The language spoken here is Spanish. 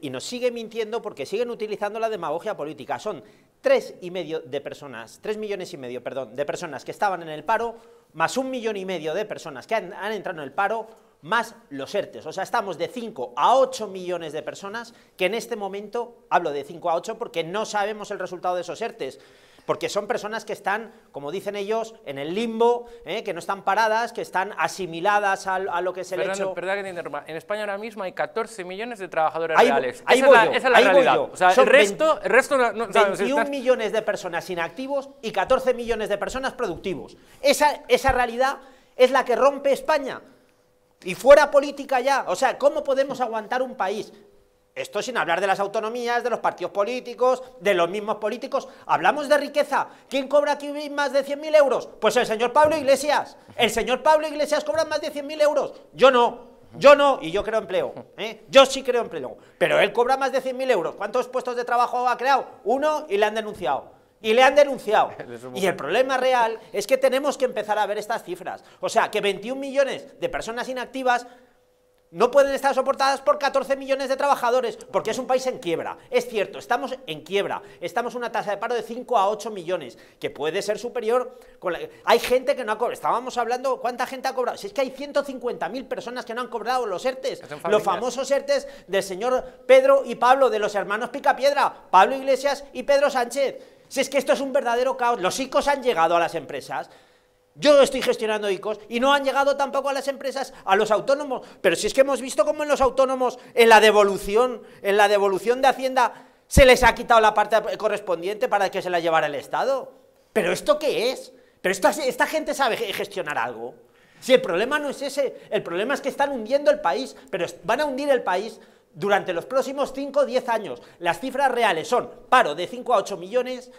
y nos sigue mintiendo porque siguen utilizando la demagogia política. Son tres y medio de personas, tres millones y medio, perdón, de personas que estaban en el paro, más un millón y medio de personas que han, han entrado en el paro, más los ERTES. O sea, estamos de 5 a 8 millones de personas que en este momento, hablo de 5 a 8 porque no sabemos el resultado de esos ERTES, porque son personas que están, como dicen ellos, en el limbo, eh, que no están paradas, que están asimiladas a, lo que es el hecho... Perdón, que en España ahora mismo hay 14 millones de trabajadores reales. Ahí esa, es la, O sea, el resto... resto no, 21 millones de personas inactivos y 14 millones de personas productivos. Esa, esa realidad es la que rompe España. Y fuera política ya. O sea, ¿cómo podemos aguantar un país? Esto sin hablar de las autonomías, de los partidos políticos, de los mismos políticos. Hablamos de riqueza. ¿Quién cobra aquí más de 100.000 euros? Pues el señor Pablo Iglesias. El señor Pablo Iglesias cobra más de 100.000 euros. Yo no. Yo no, y yo creo empleo. ¿eh? Yo sí creo empleo. Pero él cobra más de 100.000 euros. ¿Cuántos puestos de trabajo ha creado? Uno y le han denunciado. Y le han denunciado. y el problema real es que tenemos que empezar a ver estas cifras. O sea, que 21 millones de personas inactivas no pueden estar soportadas por 14 millones de trabajadores, porque es un país en quiebra. Es cierto, estamos en quiebra, estamos en una tasa de paro de 5 a 8 millones, que puede ser superior. Hay gente que no ha cobrado, estábamos hablando, ¿cuánta gente ha cobrado? Si es que hay 150.000 personas que no han cobrado los ERTES, los famosos ERTES del señor Pedro y Pablo, de los hermanos Picapiedra, Pablo Iglesias y Pedro Sánchez si es que esto es un verdadero caos. Los ICOs han llegado a las empresas. Yo estoy gestionando ICOs y no han llegado tampoco a las empresas, a los autónomos. Pero si es que hemos visto cómo en los autónomos, en la devolución, en la devolución de Hacienda, se les ha quitado la parte correspondiente para que se la llevara el Estado. ¿Pero esto qué es? ¿Pero esta, esta gente sabe gestionar algo? Si el problema no es ese, el problema es que están hundiendo el país, pero van a hundir el país durante los próximos 5 o 10 años. Las cifras reales son paro de 5 a 8 millones,